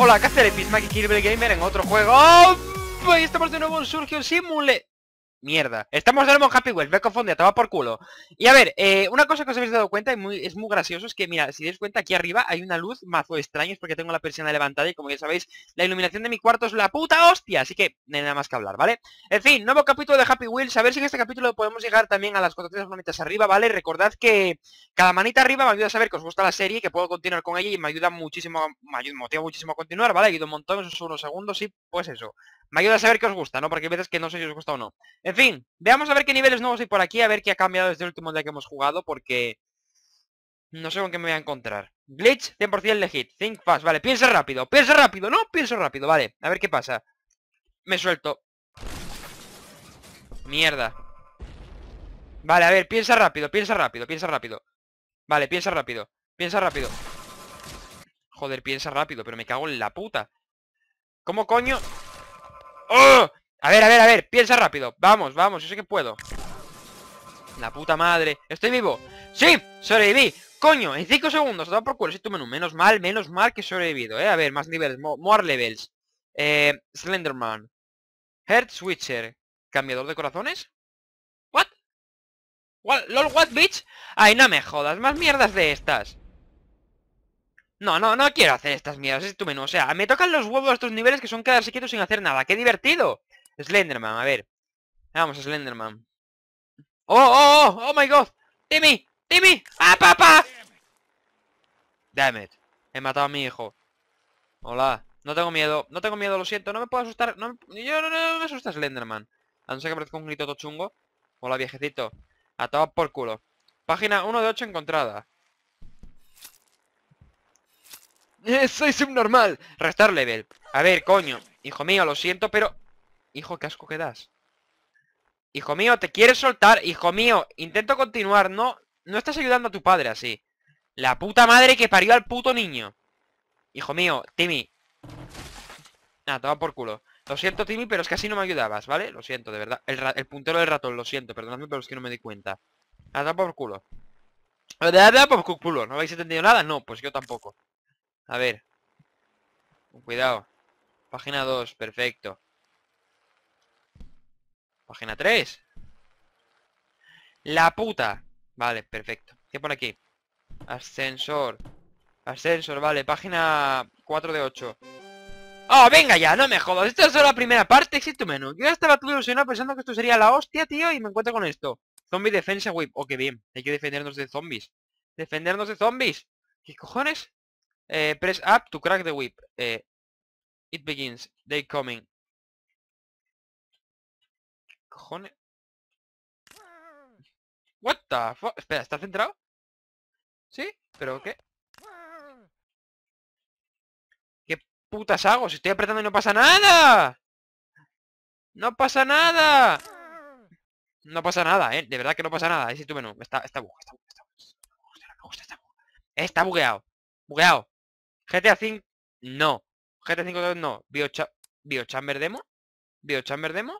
Hola, ¿qué hace el Gamer en otro juego? ¡Oh! estamos de nuevo en Surgeon Simule Mierda. Estamos de nuevo en Happy Wheels, me te estaba por culo. Y a ver, eh, una cosa que os habéis dado cuenta y muy, es muy gracioso es que, mira, si dais cuenta, aquí arriba hay una luz mazo extraña, es porque tengo la persiana levantada y como ya sabéis, la iluminación de mi cuarto es la puta hostia, así que nada más que hablar, ¿vale? En fin, nuevo capítulo de Happy Wheels, a ver si en este capítulo podemos llegar también a las 400 manitas arriba, ¿vale? Recordad que cada manita arriba me ayuda a saber que os gusta la serie, que puedo continuar con ella y me ayuda muchísimo, me motiva muchísimo a continuar, ¿vale? ido un montón, esos unos segundos y pues eso. Me ayuda a saber qué os gusta, ¿no? Porque hay veces que no sé si os gusta o no. En fin, veamos a ver qué niveles nuevos hay por aquí, a ver qué ha cambiado desde el último día que hemos jugado, porque... No sé con qué me voy a encontrar. Glitch, 100% de hit. Think fast, vale. Piensa rápido, piensa rápido, ¿no? Piensa rápido, vale. A ver qué pasa. Me suelto. Mierda. Vale, a ver, piensa rápido, piensa rápido, piensa rápido. Vale, piensa rápido, piensa rápido. Joder, piensa rápido, pero me cago en la puta. ¿Cómo coño? ¡Oh! A ver, a ver, a ver, piensa rápido. Vamos, vamos, yo sé que puedo. La puta madre. ¡Estoy vivo! ¡Sí! ¡Sobreviví! ¡Coño! En 5 segundos, dado por culo si tu menú. Menos mal, menos mal que he sobrevivido, eh. A ver, más niveles, more levels. Eh, Slenderman. Heart Switcher. ¿Cambiador de corazones? ¿What? ¿What? ¿Lol, what, bitch? Ay, no me jodas, más mierdas de estas. No, no, no quiero hacer estas mierdas, es tu menú. O sea, me tocan los huevos estos niveles que son quedarse quietos sin hacer nada. ¡Qué divertido! Slenderman, a ver. Vamos, Slenderman. ¡Oh, oh, oh! ¡Oh, my God! ¡Timmy! ¡Timmy! ¡Ah, papá! Damn it. He matado a mi hijo. Hola. No tengo miedo. No tengo miedo, lo siento. No me puedo asustar. No Yo no, me asusta Slenderman. A no ser que aparezca un grito todo chungo. Hola, viejecito. Atado por culo. Página 1 de 8 encontrada. Eh, soy subnormal. Restar level. A ver, coño. Hijo mío, lo siento, pero... Hijo, qué asco que das. Hijo mío, te quieres soltar. Hijo mío, intento continuar. No, no estás ayudando a tu padre así. La puta madre que parió al puto niño. Hijo mío, Timmy. Nada, toma por culo. Lo siento, Timmy, pero es que así no me ayudabas, ¿vale? Lo siento, de verdad. El, puntero del ratón, lo siento. Perdóname, pero es que no me di cuenta. Nada, por culo. Nada, por culo. ¿No habéis entendido nada? No, pues yo tampoco. A ver. Cuidado. Página 2, perfecto. Página 3. La puta. Vale, perfecto. ¿Qué pone aquí? Ascensor. Ascensor, vale. Página 4 de 8. ¡Oh, ¡Ah, venga ya! No me jodas. Esta es solo la primera parte. Existe un menú. Yo ya estaba todo ilusionado pensando que esto sería la hostia, tío. Y me encuentro con esto. Zombie defensa whip. Oh, qué bien. Hay que defendernos de zombies. Defendernos de zombies. ¿Qué cojones? Eh, press up to crack the whip. Eh, it begins. They coming. Cojones. What the fuck? Espera, ¿está centrado? ¿Sí? ¿Pero qué? ¿Qué putas hago? Si estoy apretando y no pasa nada. ¡No pasa nada! No pasa nada, eh. De verdad que no pasa nada. Ese es tu menú. Está, está está Está bugueado. Bugueado. GTA 5 no. GTA 5 no. Bio Biochamber Demo. Biochamber Demo.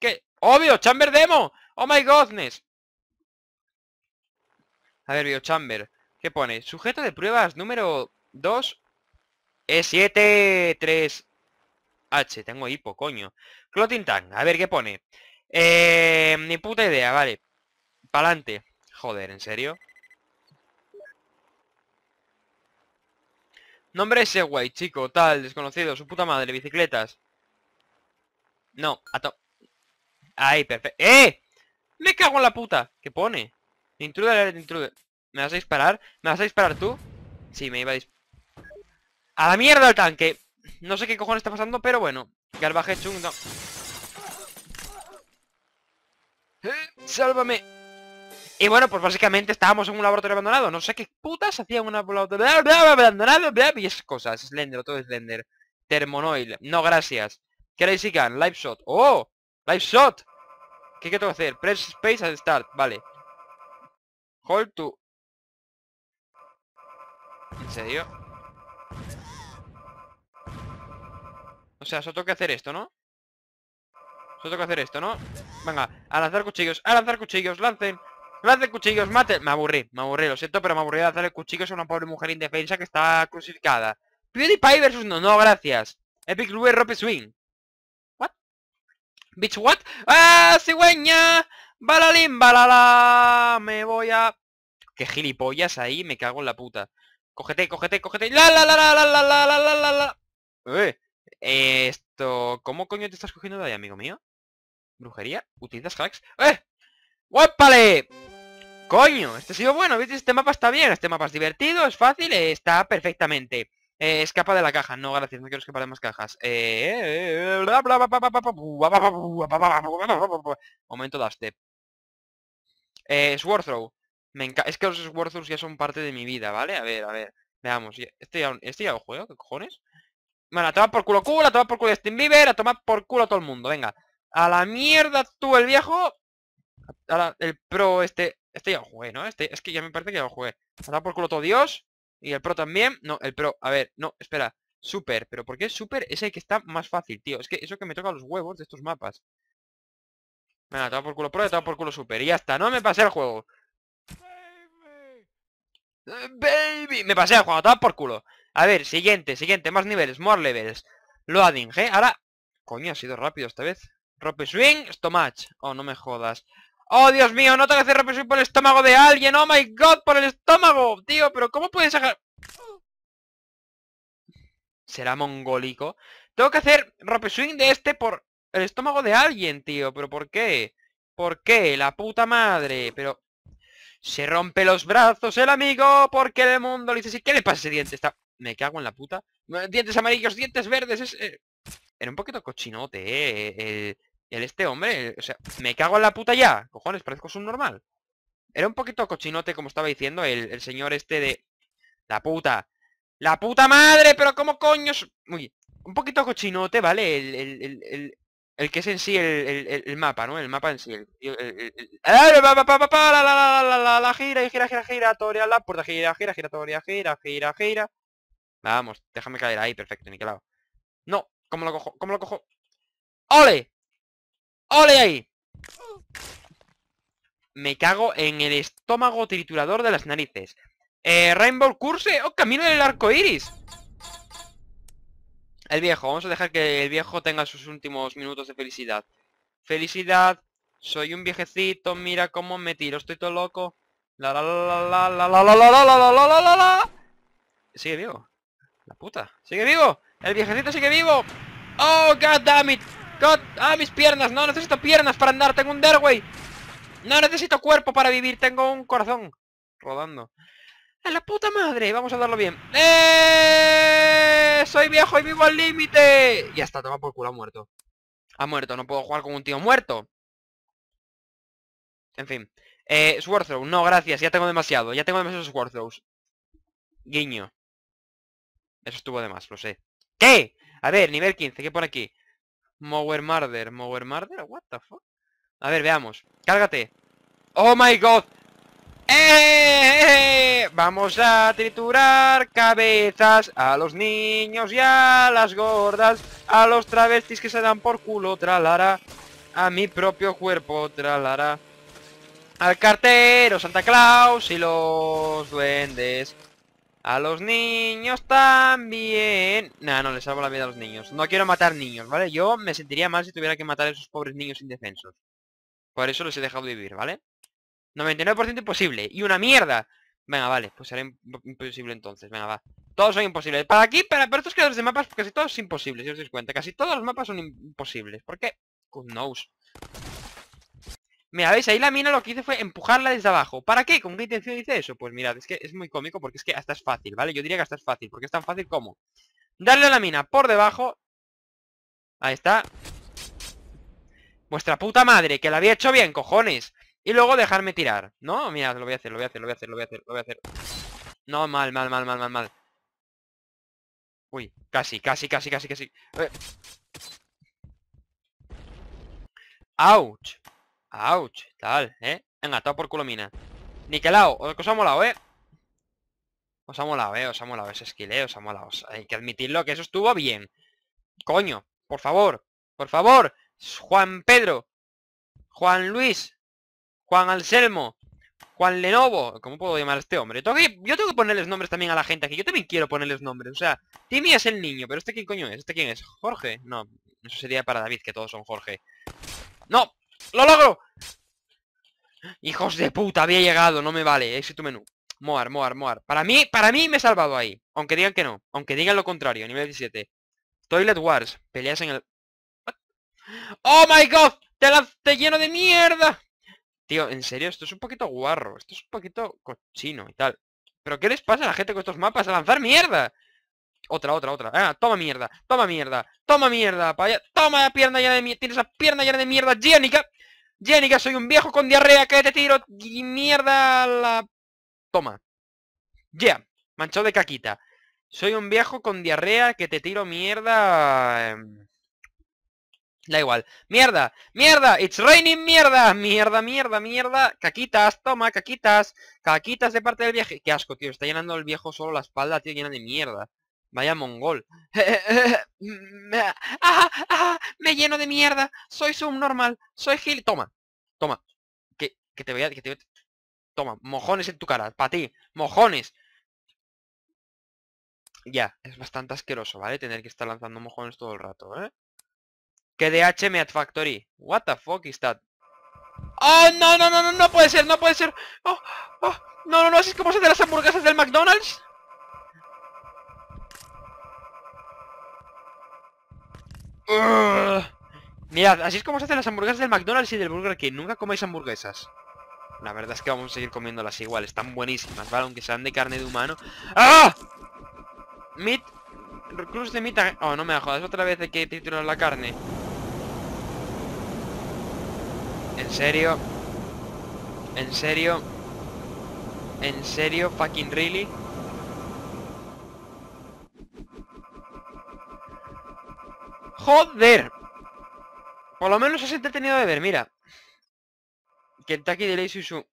¿Qué? ¡Oh, Biochamber Demo! ¡Oh my godness! A ver, Biochamber. ¿Qué pone? Sujeto de pruebas número 2 E73H. Tengo hipo, coño. Clotin Tank. A ver, ¿qué pone? Eh, ni puta idea, vale. Pa'lante. Joder, ¿en serio? Nombre ese guay, chico, tal, desconocido, su puta madre, bicicletas. No, a to... Ahí, perfecto. ¡Eh! ¡Me cago en la puta! ¿Qué pone? Intruder, intruder. ¿Me vas a disparar? ¿Me vas a disparar tú? Sí, me iba a disparar. ¡A la mierda el tanque! No sé qué cojones está pasando, pero bueno. Garbage chung, no. ¡Eh! ¡Sálvame! Y bueno, pues básicamente estábamos en un laboratorio abandonado. No sé qué putas hacían en un laboratorio abandonado. y esas cosas. Slender, todo Slender. Termonoil. No, gracias. ¿Queréis sigan? Live shot. ¡Oh! Live shot. ¿Qué, quiero tengo que hacer? Press space at start. Vale. Hold to... ¿En serio? O sea, solo tengo que hacer esto, ¿no? Solo tengo que hacer esto, ¿no? Venga, a lanzar cuchillos, a lanzar cuchillos, lancen me cuchillos, mate. Me aburrí, me aburrí, lo siento, pero me aburrí de hacerle cuchillos a una pobre mujer indefensa que está crucificada. PewDiePie versus no, no, gracias. Epic Louis Rope Swing. What? Bitch, what? ¡Ah, cigüeña! ¡Balalín, balala! Me voy a... ¡Qué gilipollas ahí! Me cago en la puta. Cógete, cógete, cógete. ¡La, la, la, la, la, la, la, la, la, la, Eh, esto... ¿Cómo coño te estás cogiendo de ahí, amigo mío? ¿Brujería? ¿Utilizas hacks? ¡Eh! ¡Guápale! Coño, este ha sido bueno, ¿viste? Este mapa está bien, este mapa es divertido, es fácil, está perfectamente. escapa de la caja, no gracias, no quiero escapar de más cajas. Momento de step. Eh, es que los Swordthrows ya son parte de mi vida, ¿vale? A ver, a ver. Veamos, este ya, lo juego, ¿qué cojones? Bueno, a tomar por culo culo, a tomar por culo Steam Beaver a tomar por culo a todo el mundo, venga. A la mierda tú el viejo, Ahora, el pro este... Este ya lo jugué, ¿no? Este, es que ya me parece que ya lo jugué. Ahora por culo todo Dios. Y el pro también. No, el pro. A ver, no, espera. Super. ¿Pero por qué super es el que está más fácil, tío? Es que eso que me toca los huevos de estos mapas. Venga, te por culo pro y te por culo super. Y ya está, no me pasé el juego. Baby, me pasé el juego, te por culo. A ver, siguiente, siguiente, más niveles, more levels. Loading, ¿eh? Ahora... Coño, ha sido rápido esta vez. Rope swing, stomach. Oh, no me jodas. Oh, Dios mío, ¡No tengo que hacer swing por el estómago de alguien. Oh, my God, por el estómago. Tío, pero ¿cómo puedes hacer...? ¿Será mongólico? Tengo que hacer rope swing de este por el estómago de alguien, tío. ¿Pero por qué? ¿Por qué? La puta madre. Pero... Se rompe los brazos el amigo porque el mundo le dice sí. ¿Qué le pasa a ese diente? Está... Me cago en la puta. Dientes amarillos, dientes verdes. Es... Eh, era un poquito cochinote, eh. El este hombre, o sea, me cago en la puta ya. Cojones, parezco normal Era un poquito cochinote, como estaba diciendo, el, señor este de... La puta. La puta madre, pero ¿cómo coño? Muy, un poquito cochinote, ¿vale? El, el, el, que es en sí el, mapa, ¿no? El mapa en sí. La gira y gira, gira, giratoria, la puerta gira, gira, giratoria, gira, gira, gira. Vamos, déjame caer ahí, perfecto, lado No, ¿cómo lo cojo? ¿Cómo lo cojo? ¡Ole! ¡Ole ahí! Me cago en el estómago triturador de las narices. Eh, Rainbow Curse, oh, camino del arco iris. El viejo, vamos a dejar que el viejo tenga sus últimos minutos de felicidad. Felicidad, soy un viejecito, mira cómo me tiro, estoy todo loco. La la la la la la la la la la la la la la Sigue vivo. La puta. Sigue vivo. El viejecito sigue vivo. Oh, god damn it. Ah, mis piernas. No necesito piernas para andar. Tengo un derway. No necesito cuerpo para vivir. Tengo un corazón. Rodando. A la puta madre. Vamos a darlo bien. ¡Eh! Soy viejo y vivo al límite. Ya está, toma por culo. Ha muerto. Ha muerto. No puedo jugar con un tío muerto. En fin. Eh, No, gracias. Ya tengo demasiado. Ya tengo demasiados swarthrows. Guiño. Eso estuvo de más, lo sé. ¿Qué? A ver, nivel 15. ¿Qué pone aquí? Mower Murder. Mower Murder, what the fuck? A ver, veamos. Cárgate. Oh my god. Eh, eh, ¡Eh! Vamos a triturar cabezas a los niños y a las gordas, a los travestis que se dan por culo, tralara, a mi propio cuerpo, tralara, al cartero, Santa Claus y los duendes. A los niños también. Nah, no, les salvo la vida a los niños. No quiero matar niños, ¿vale? Yo me sentiría mal si tuviera que matar a esos pobres niños indefensos. Por eso los he dejado vivir, ¿vale? 99% imposible. ¡Y una mierda! Venga, vale, pues será imposible entonces. Venga, va. Todos son imposibles. Para aquí, para, para estos creadores de mapas, casi todos son imposibles, si os dais cuenta. Casi todos los mapas son imposibles. ¿Por qué? Good knows. Mira, ¿veis? Ahí la mina lo que hice fue empujarla desde abajo. ¿Para qué? ¿Con qué intención hice eso? Pues mirad, es que es muy cómico porque es que hasta es fácil, ¿vale? Yo diría que hasta es fácil, porque es tan fácil como... Darle a la mina por debajo. Ahí está. Vuestra puta madre, que la había hecho bien, cojones. Y luego dejarme tirar. No, mira, lo voy a hacer, lo voy a hacer, lo voy a hacer, lo voy a hacer, lo voy a hacer. No, mal, mal, mal, mal, mal, mal. Uy, casi, casi, casi, casi, casi. ¡Auch! Eh. Ouch, tal, ¿eh? Venga, todo por culo mina. Niquelao, os ha molado, ¿eh? Os ha molado, ¿eh? Os ha molado ese skill, ¿eh? Os ha molado. Hay que admitirlo que eso estuvo bien. Coño, por favor, por favor. Juan Pedro. Juan Luis. Juan Anselmo. Juan Lenovo. ¿Cómo puedo llamar a este hombre? yo tengo que ponerles nombres también a la gente aquí. Yo también quiero ponerles nombres. O sea, Timmy es el niño, pero ¿este quién coño es? ¿Este quién es? ¿Jorge? No, eso sería para David, que todos son Jorge. ¡No! ¡Lo logro! Hijos de puta, había llegado, no me vale. tu menú. Moar, moar, moar. Para mí, para mí me he salvado ahí. Aunque digan que no. Aunque digan lo contrario. Nivel 17. Toilet Wars. Peleas en el... ¡Oh, my God! ¡Te lleno de mierda! Tío, en serio, esto es un poquito guarro. Esto es un poquito cochino y tal. ¿Pero qué les pasa a la gente con estos mapas? ¡A lanzar mierda! Otra, otra, otra. Ah, toma mierda, toma mierda, toma mierda, para Toma la pierna llena de mierda. Tienes la pierna llena de mierda, Jenica. Jenica, soy un viejo con diarrea que te tiro y mierda la... Toma. Yeah, mancho de caquita. Soy un viejo con diarrea que te tiro mierda... Em, da igual. Mierda, mierda, it's raining mierda. Mierda, mierda, mierda. Caquitas, toma, caquitas. Caquitas de parte del viejo. Qué asco, tío. Está llenando el viejo solo la espalda, tío, llena de mierda. Vaya mongol. Eh, eh, eh, mm, me lleno de mierda. Soy subnormal. Soy gil. Toma. Toma. Que, que te voy Toma. Mojones en tu cara. Para ti. Mojones. Ya. Es bastante asqueroso, ¿vale? Tener que estar lanzando mojones todo el rato, ¿eh? Que HM at Factory. What the fuck is that? ¡Oh, no, no, no, no! No puede ser, no puede ser. ¡Oh, oh! No, no, no. Así es como se de las hamburguesas del McDonald's. Mirad, así es como se hacen las hamburguesas del McDonald's y del Burger King. Nunca coméis hamburguesas. La verdad es que vamos a seguir comiéndolas igual. Están buenísimas, ¿vale? Aunque sean de carne de humano. ¡Ah! Meat... Cruz de meat... Oh, no me jodas. Otra vez de que titular la carne. ¿En serio? ¿En serio? ¿En serio? ¿Fucking really? ¡Joder! Por lo menos es entretenido de ver, mira. Kentucky D-Lazy su.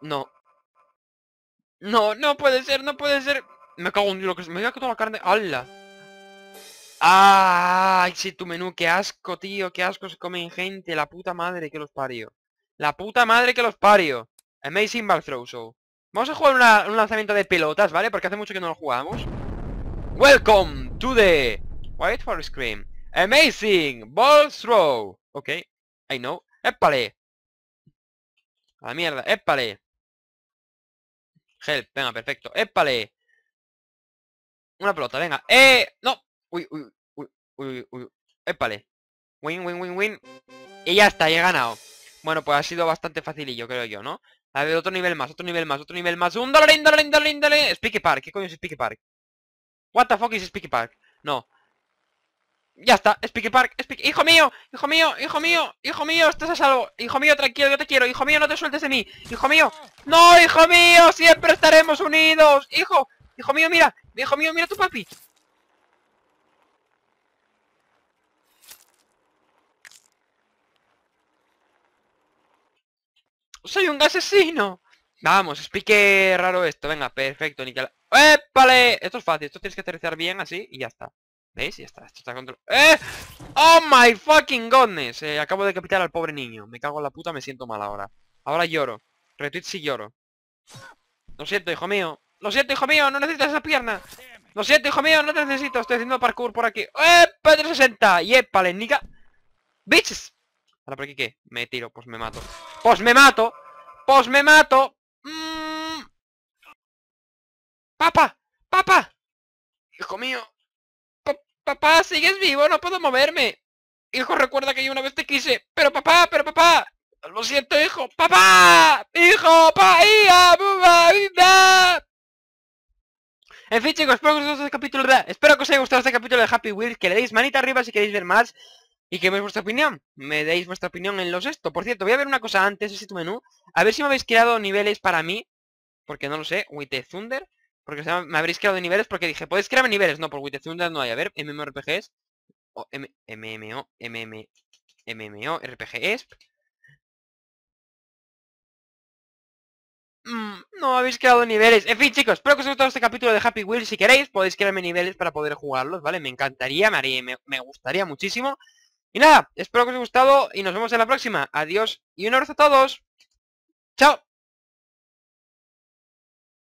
No. No, no puede ser, no puede ser. Me cago en lo Me voy a toda la carne... ¡Hala! ¡Ay, si tu menú! ¡Qué asco, tío! ¡Qué asco se comen gente! ¡La puta madre que los parió! ¡La puta madre que los parió! Amazing Ball Show. Vamos a jugar un lanzamiento de pelotas, ¿vale? Porque hace mucho que no lo jugamos. Welcome to the White for scream. Amazing! Ball throw! Ok, I know. ¡Épale! A la mierda, épale. Help, venga, perfecto. ¡Épale! Una pelota, venga. ¡Eh! ¡No! Uy, uy, uy, uy, uy. ¡Épale! Win, win, win, win. Y ya está, ya he ganado. Bueno, pues ha sido bastante facilillo, creo yo, ¿no? A ver, otro nivel más, otro nivel más, otro nivel más. ¡Un dólar, dólar, dólar, dólar! Speaky Park, ¿qué coño es Speaky Park? What the fuck is Speaky Park? No, ya está, Speaky Park, ¡Hijo mío! ¡Hijo mío! ¡Hijo mío! ¡Hijo mío! ¡Estás a salvo! ¡Hijo mío, tranquilo, yo te quiero! ¡Hijo mío, no te sueltes de mí! ¡Hijo mío! ¡No, hijo mío! ¡Siempre estaremos unidos! ¡Hijo! ¡Hijo mío, mira! ¡Hijo mío, mira tu papi! ¡Soy un asesino! Vamos, Spike, Raro esto, venga, perfecto, Nickel... ¡Épale! Esto es fácil, esto tienes que aterrizar bien así y ya está ¿Veis? Ya está, esto está controlado. ¡Eh! ¡Oh my fucking godness! Eh, acabo de decapitar al pobre niño. Me cago en la puta, me siento mal ahora. Ahora lloro. Retweet si lloro. Lo siento, hijo mío. Lo siento, hijo mío, no necesitas esa pierna. Lo siento, hijo mío, no te necesito. Estoy haciendo parkour por aquí. ¡Eh! ¡Pedro 60! Yep, nica! ¡Bitches! ¿Ahora por aquí qué? Me tiro, pues me mato. ¡Pues me mato! ¡Pues me mato! ¡Mmm! ¡Papa! ¡Papa! ¡Hijo mío! Papá, sigues vivo, no puedo moverme. Hijo, recuerda que yo una vez te quise. Pero papá, pero papá. Lo siento, hijo. ¡Papá! ¡Hijo! ¡Paía! vida. En fin, chicos, espero que os este capítulo Espero que os haya gustado este capítulo de Happy Wheels. Que le deis manita arriba si queréis ver más. Y que veáis vuestra opinión. Me deis vuestra opinión en los esto. Por cierto, voy a ver una cosa antes, ese tu menú. A ver si me habéis creado niveles para mí. Porque no lo sé. With Thunder. Porque me habréis creado niveles porque dije, ¿podéis pues, crearme niveles? No, por Witezunda no hay. A ver, MMORPGs. O MMO, MM, MMO, RPGs. no habéis creado niveles. En fin, chicos, espero que os haya gustado este capítulo de Happy Wheels. Si queréis, podéis crearme niveles para poder jugarlos, ¿vale? Me encantaría, me gustaría muchísimo. Y nada, espero que os haya gustado y nos vemos en la próxima. Adiós y un abrazo a todos. ¡Chao!